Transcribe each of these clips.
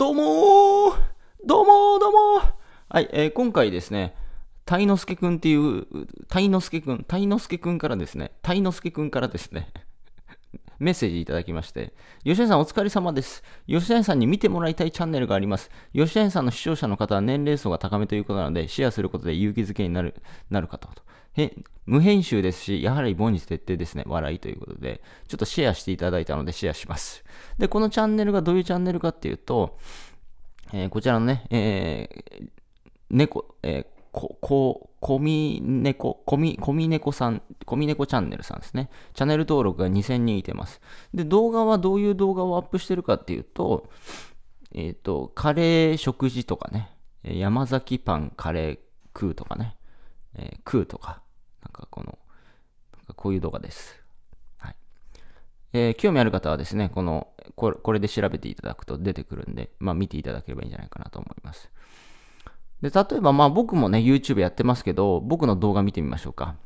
どうもーどうもーどうもーはい、えー、今回ですね、タイノスケくんっていう、タイノスケくん、タイノスケくんからですね、タイノスケくんからですね、メッセージいただきまして、吉谷さんお疲れ様です。吉谷さんに見てもらいたいチャンネルがあります。吉谷さんの視聴者の方は年齢層が高めということなので、シェアすることで勇気づけになる、なるかと。へ無編集ですし、やはり凡日徹底ですね。笑いということで、ちょっとシェアしていただいたのでシェアします。で、このチャンネルがどういうチャンネルかっていうと、えー、こちらのね、えー、猫、えーこ、こ、こみねこ、こみ、こみねこさん、こみねこチャンネルさんですね。チャンネル登録が2000人いてます。で、動画はどういう動画をアップしてるかっていうと、えっ、ー、と、カレー食事とかね、山崎パンカレー食うとかね、えー、食うとか、なんかこの、こういう動画です。はい。えー、興味ある方はですね、このこれ、これで調べていただくと出てくるんで、まあ見ていただければいいんじゃないかなと思います。で、例えばまあ僕もね、YouTube やってますけど、僕の動画見てみましょうか。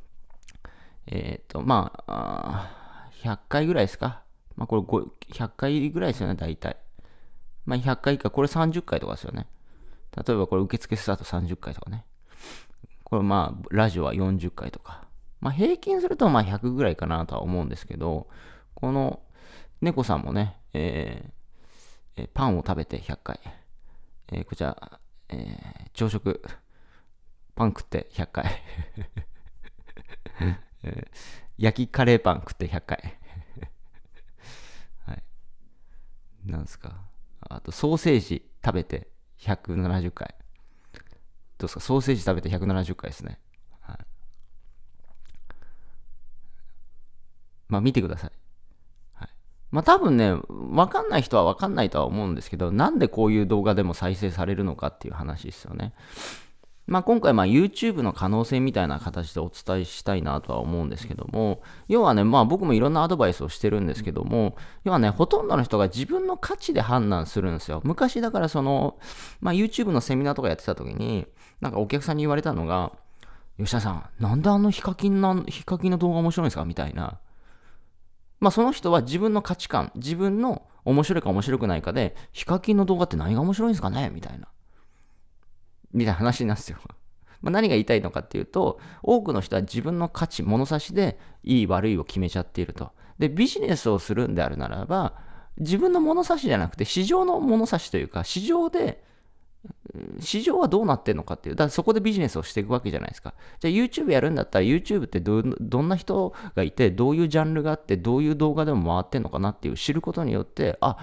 えっ、ー、と、まあ100回ぐらいですか。まあこれ100回ぐらいですよね、大体。まあ100回か、これ30回とかですよね。例えばこれ受付スタート30回とかね。これまあ、ラジオは40回とか。まあ平均するとまあ100ぐらいかなとは思うんですけど、この猫さんもね、えー、パンを食べて100回。えー、こちら、えー、朝食、パン食って100回 焼きカレーパン食って100回 はい。なんすか。あと、ソーセージ食べて170回。どうすかソーセージ食べて170回ですね。はい、まあ見てください。まあ多分ね、わかんない人はわかんないとは思うんですけど、なんでこういう動画でも再生されるのかっていう話ですよね。まあ、今回、ま YouTube の可能性みたいな形でお伝えしたいなとは思うんですけども、要はね、まあ、僕もいろんなアドバイスをしてるんですけども、要はね、ほとんどの人が自分の価値で判断するんですよ。昔、だからその、まあ、YouTube のセミナーとかやってた時に、なんかお客さんに言われたのが、吉田さん、なんであのヒカキンな、ヒカキンの動画面白いんですかみたいな。まあ、その人は自分の価値観、自分の面白いか面白くないかで、ヒカキンの動画って何が面白いんですかねみたいな。みたいな話なんですよ。まあ、何が言いたいのかっていうと、多くの人は自分の価値、物差しでいい悪いを決めちゃっていると。で、ビジネスをするんであるならば、自分の物差しじゃなくて、市場の物差しというか、市場で市場はどうなってんのかっていう、だからそこでビジネスをしていくわけじゃないですか。じゃあ YouTube やるんだったら YouTube ってどどんな人がいて、どういうジャンルがあって、どういう動画でも回ってんのかなっていう知ることによって、あ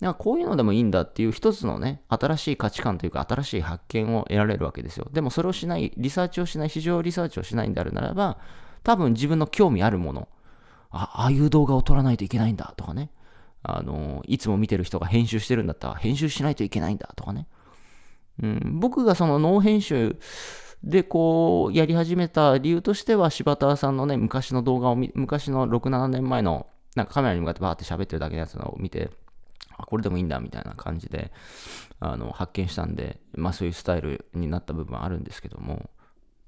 なんかこういうのでもいいんだっていう一つのね、新しい価値観というか新しい発見を得られるわけですよ。でもそれをしない、リサーチをしない、市場リサーチをしないんであるならば、多分自分の興味あるもの、あ、ああいう動画を撮らないといけないんだとかね、あの、いつも見てる人が編集してるんだったら編集しないといけないんだとかね、僕がその脳編集でこうやり始めた理由としては柴田さんのね昔の動画を昔の67年前のなんかカメラに向かってバーって喋ってるだけのやつを見てあこれでもいいんだみたいな感じであの発見したんで、まあ、そういうスタイルになった部分はあるんですけども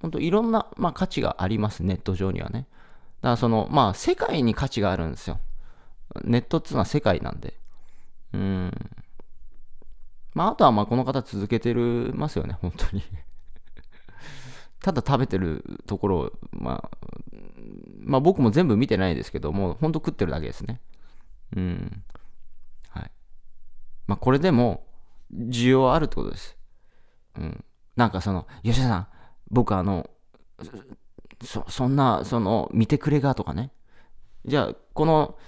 本当いろんな、まあ、価値がありますネット上にはねだからそのまあ世界に価値があるんですよネットっていうのは世界なんでうんまあ、あとはまあこの方続けてるますよね、本当に ただ食べてるところを、まあ、まあ僕も全部見てないですけど、もう本当食ってるだけですね。うん。はい。まあこれでも、需要あるってことです。うん。なんかその、吉田さん、僕あの、そ、そんな、その、見てくれがとかね。じゃあ、この、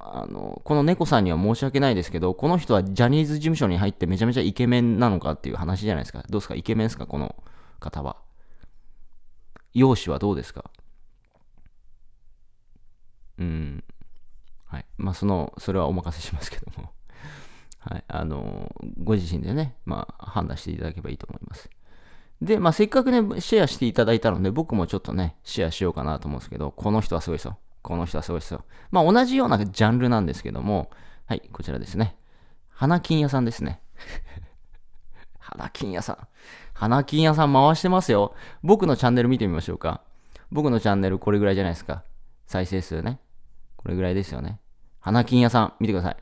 あの、この猫さんには申し訳ないですけど、この人はジャニーズ事務所に入ってめちゃめちゃイケメンなのかっていう話じゃないですか。どうですかイケメンですかこの方は。容姿はどうですかうん。はい。まあ、その、それはお任せしますけども。はい。あの、ご自身でね、まあ、判断していただけばいいと思います。で、まあ、せっかくね、シェアしていただいたので、僕もちょっとね、シェアしようかなと思うんですけど、この人はすごいですよ。この人はすごいですよ。まあ同じようなジャンルなんですけども、はい、こちらですね。花金屋さんですね。花金屋さん。花金屋さん回してますよ。僕のチャンネル見てみましょうか。僕のチャンネルこれぐらいじゃないですか。再生数ね。これぐらいですよね。花金屋さん、見てください。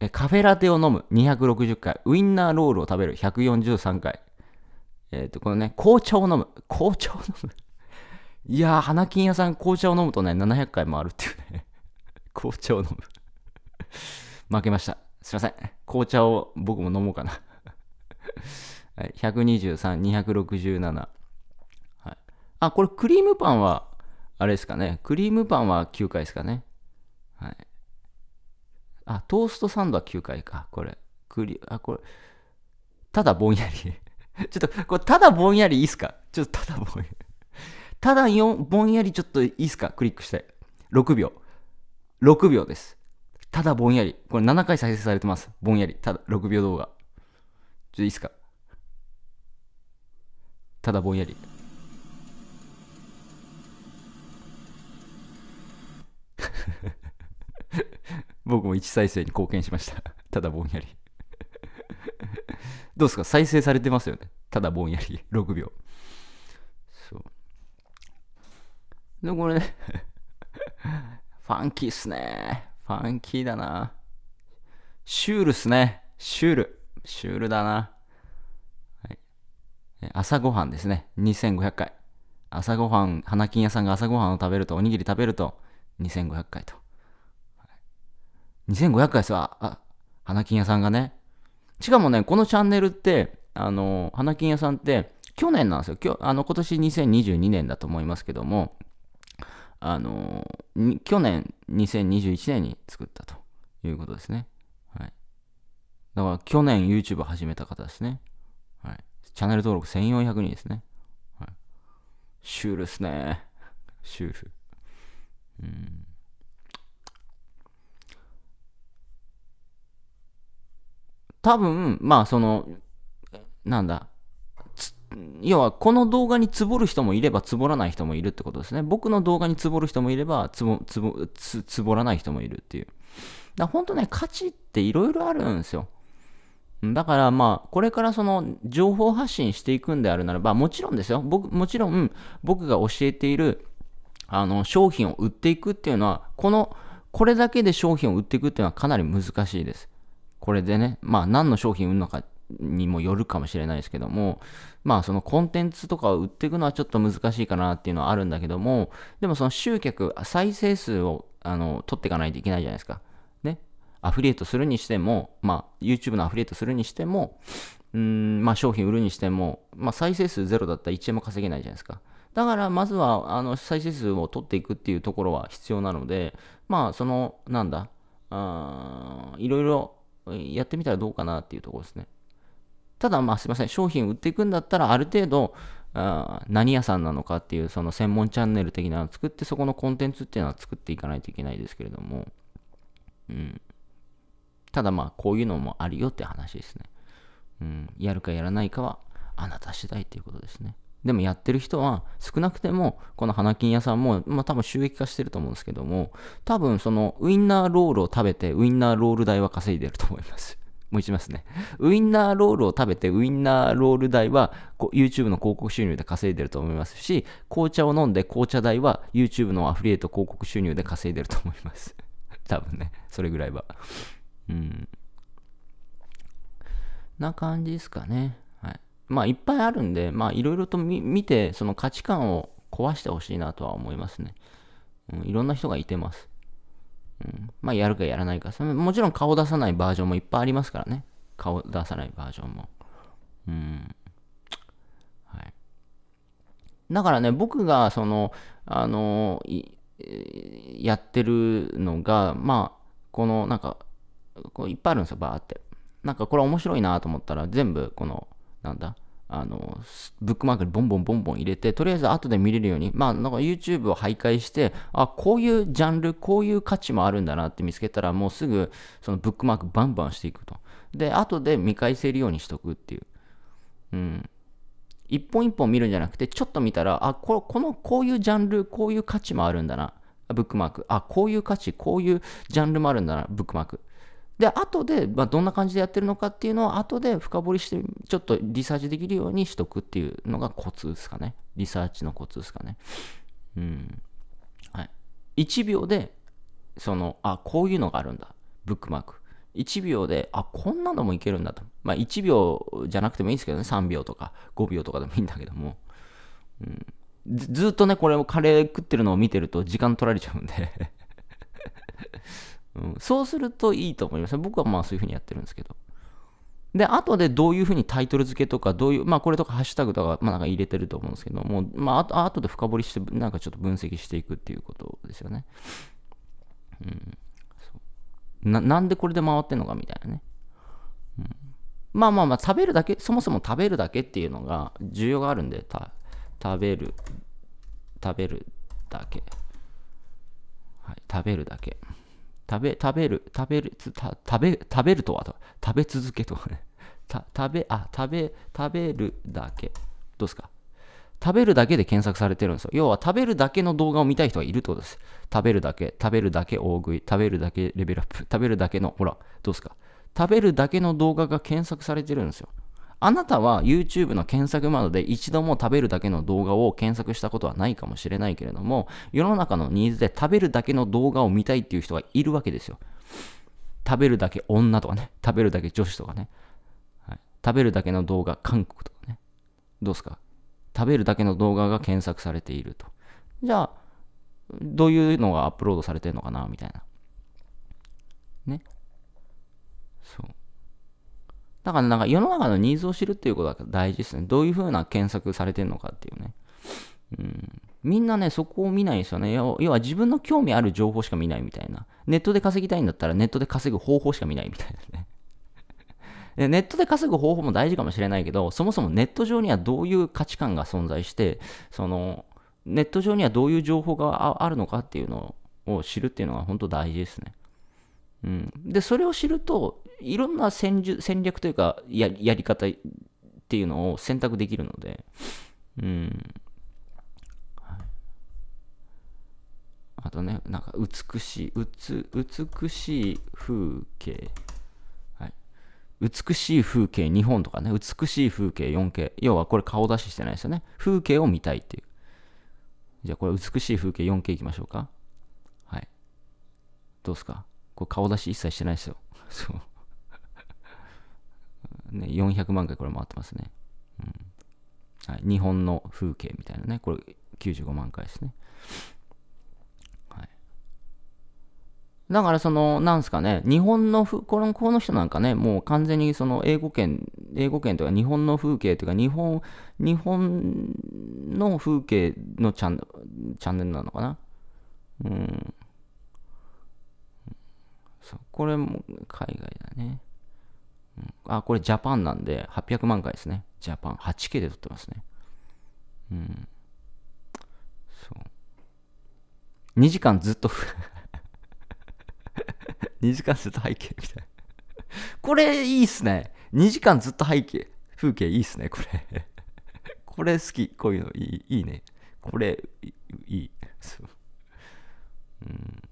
えカフェラテを飲む260回。ウインナーロールを食べる143回。えっ、ー、と、このね、紅茶を飲む。紅茶を飲む。いやー、花金屋さん紅茶を飲むとね、700回回るっていうね。紅茶を飲む負けました。すいません。紅茶を僕も飲もうかな はい、123、267。はい。あ、これクリームパンは、あれですかね。クリームパンは9回ですかね。はい。あ、トーストサンドは9回か。これ。クリ、あ、これ。ただぼんやり ちょっと、これただぼんやりいいっすかちょっとただぼんやりただ4、ぼんやりちょっといいですかクリックして。6秒。6秒です。ただぼんやり。これ7回再生されてます。ぼんやり。ただ6秒動画。ちょっといいですかただぼんやり。僕も1再生に貢献しました。ただぼんやりどうですか再生されてますよね。ただぼんやり。6秒。で、これねファンキーっすね。ファンキーだな。シュールっすね。シュール。シュールだな。はい、朝ごはんですね。2500回。朝ごはん、花金屋さんが朝ごはんを食べると、おにぎり食べると、2500回と。2500回わ。あ、花金屋さんがね。しかもね、このチャンネルって、あの、花金屋さんって、去年なんですよ。今日、あの、今年2022年だと思いますけども、あの去年2021年に作ったということですね。はい。だから去年 YouTube 始めた方ですね。はい。チャンネル登録1400人ですね。はい。シュールっすね。シュール。うん。多分、まあその、なんだ、要はこの動画につぼる人もいればつぼらない人もいるってことですね。僕の動画につぼる人もいればつぼつぼつぼらない人もいるっていう。だ本当ね、価値っていろいろあるんですよ。だからまあ、これからその情報発信していくんであるならば、もちろんですよ。僕、もちろん僕が教えているあの商品を売っていくっていうのは、この、これだけで商品を売っていくっていうのはかなり難しいです。これでね、まあ何の商品売るのかにもよるかもしれないですけども、まあそのコンテンツとかを売っていくのはちょっと難しいかなっていうのはあるんだけども、でもその集客、再生数をあの取っていかないといけないじゃないですか。ね。アフリエイトするにしても、まあ YouTube のアフリエイトするにしても、うん、まあ商品売るにしても、まあ再生数ゼロだったら1円も稼げないじゃないですか。だから、まずは、あの、再生数を取っていくっていうところは必要なので、まあ、その、なんだ、あいろいろやってみたらどうかなっていうところですね。ただ、まあ、すいません、商品売っていくんだったら、ある程度、あ何屋さんなのかっていう、その専門チャンネル的なのを作って、そこのコンテンツっていうのは作っていかないといけないですけれども、うん。ただ、まあ、こういうのもあるよって話ですね。うん。やるかやらないかは、あなた次第っていうことですね。でもやってる人は少なくてもこの花金屋さんも、まあ、多分収益化してると思うんですけども多分そのウインナーロールを食べてウインナーロール代は稼いでると思いますもうますね。ウインナーロールを食べて、ウインナーロール代は YouTube の広告収入で稼いでると思いますし、紅茶を飲んで紅茶代は YouTube のアフリエイト広告収入で稼いでると思います。多分ね、それぐらいは。うん。な感じですかね。はい。まあ、いっぱいあるんで、まあ、いろいろと見て、その価値観を壊してほしいなとは思いますね。うん、いろんな人がいてます。うん、まあやるかやらないかそのもちろん顔出さないバージョンもいっぱいありますからね顔出さないバージョンもうんはいだからね僕がそのあのやってるのがまあこのなんかこういっぱいあるんですよバーってなんかこれ面白いなと思ったら全部このなんだあの、ブックマークにボンボンボンボン入れて、とりあえず後で見れるように、まあ、なんか YouTube を徘徊して、あ、こういうジャンル、こういう価値もあるんだなって見つけたら、もうすぐ、そのブックマークバンバンしていくと。で、後で見返せるようにしとくっていう。うん。一本一本見るんじゃなくて、ちょっと見たら、あ、ここの、こういうジャンル、こういう価値もあるんだな。ブックマーク。あ、こういう価値、こういうジャンルもあるんだな、ブックマーク。で後で、まあ、どんな感じでやってるのかっていうのを後で深掘りしてちょっとリサーチできるようにしとくっていうのがコツですかねリサーチのコツですかねうんはい1秒でそのあこういうのがあるんだブックマーク1秒であこんなのもいけるんだとまあ1秒じゃなくてもいいですけどね3秒とか5秒とかでもいいんだけども、うん、ずずっとねこれをカレー食ってるのを見てると時間取られちゃうんでうん、そうするといいと思います。僕はまあそういうふうにやってるんですけど。で、後でどういうふうにタイトル付けとか、どういう、まあこれとかハッシュタグとか、まあなんか入れてると思うんですけども、まああと後で深掘りして、なんかちょっと分析していくっていうことですよね。うん。ななんでこれで回ってんのかみたいなね。うん、まあまあまあ、食べるだけ、そもそも食べるだけっていうのが需要があるんで、た食べる、食べるだけ。はい、食べるだけ。食べ、食べる、食べる、食べ、食べるとは、食べ続けとかね。た食べ、あ、食べ、食べるだけ。どうですか食べるだけで検索されてるんですよ。要は食べるだけの動画を見たい人がいるってことです。食べるだけ、食べるだけ大食い、食べるだけレベルアップ、食べるだけの、ほら、どうですか食べるだけの動画が検索されてるんですよ。あなたは YouTube の検索窓で一度も食べるだけの動画を検索したことはないかもしれないけれども、世の中のニーズで食べるだけの動画を見たいっていう人がいるわけですよ。食べるだけ女とかね、食べるだけ女子とかね、はい、食べるだけの動画韓国とかね、どうすか食べるだけの動画が検索されていると。じゃあ、どういうのがアップロードされてるのかなみたいな。ね。そう。だからなんか世の中のニーズを知るっていうことが大事ですね。どういうふうな検索されてるのかっていうね。うん、みんなね、そこを見ないんですよね要。は自分の興味ある情報しか見ないみたいな。ネットで稼ぎたいんだったらネットで稼ぐ方法しか見ないみたいなね。でネットで稼ぐ方法も大事かもしれないけど、そもそもネット上にはどういう価値観が存在して、その、ネット上にはどういう情報があるのかっていうのを知るっていうのが本当大事ですね。うん。で、それを知ると、いろんな戦術戦略というかややり方っていうのを選択できるので、うん。あとね、なんか美しい、うつ美しい風景、はい。美しい風景日本とかね、美しい風景 4K。要はこれ顔出ししてないですよね。風景を見たいっていう。じゃあこれ美しい風景 4K いきましょうか。はい。どうすかこれ顔出し一切してないですよ。そう。ね、400万回これ回ってますね。うんはい、日本の風景みたいなね、これ95万回ですね。はい、だからその、なんすかね、日本のふこの、この人なんかね、もう完全にその英語圏、英語圏とか日本の風景とか、日本、日本の風景のチャンチャンネルなのかな。うん。そう、これも海外だね。あ、これジャパンなんで、800万回ですね。ジャパン。8K で撮ってますね。うん。そう。2時間ずっと2 時間ずっと背景みたいこれいいっすね。2時間ずっと背景、風景いいっすね、これこれ好き。こういうのいいいいね。これいい。そう。うん、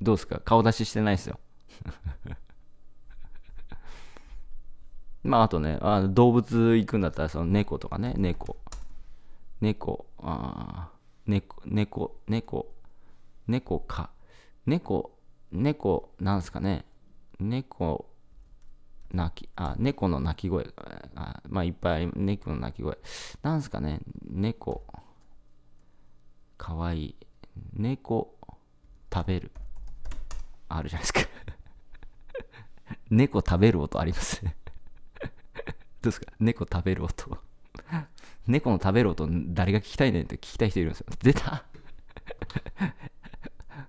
どうっすか顔出ししてないっすよ。まあ、あとね、あの動物行くんだったら、その猫とかね、猫。猫、あ猫、猫、猫、猫か。猫、猫、なんすかね。猫、泣き、あ、猫の鳴き声。あまあ、いっぱい猫の鳴き声。なんすかね、猫、かわいい。猫、食べる。あるじゃないですか 猫食べる音ありますねどうですか猫食べる音。猫の食べる音誰が聞きたいねんって聞きたい人いるんですよ。出た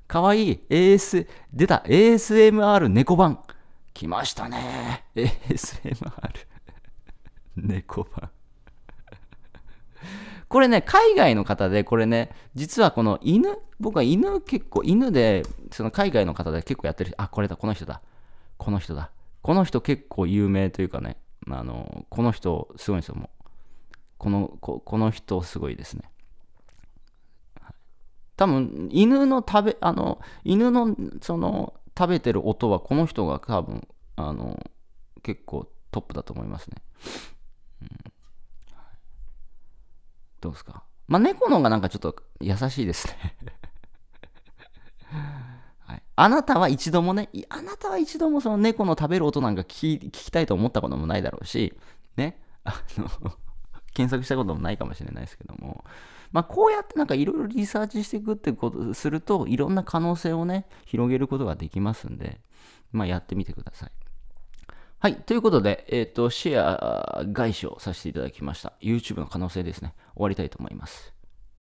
かわいい !AS、出た !ASMR 猫版来ましたね !ASMR 猫版これね、海外の方で、これね、実はこの犬、僕は犬結構、犬で、その海外の方で結構やってるあ、これだ、この人だ。この人だ。この人結構有名というかね、あのこの人すごいんですよもうこのここの人すごいですね多分犬の食べあの犬のその食べてる音はこの人が多分あの結構トップだと思いますね、うん、どうですかまあ猫の方がなんかちょっと優しいですねあなたは一度もね、あなたは一度もその猫の食べる音なんか聞き聞きたいと思ったこともないだろうし、ね、あの検索したこともないかもしれないですけども、まあ、こうやってなんかいろいろリサーチしていくってことすると、いろんな可能性をね、広げることができますんで、まあ、やってみてください。はい。ということで、えっ、ー、と、シェア外資をさせていただきました。YouTube の可能性ですね。終わりたいと思います。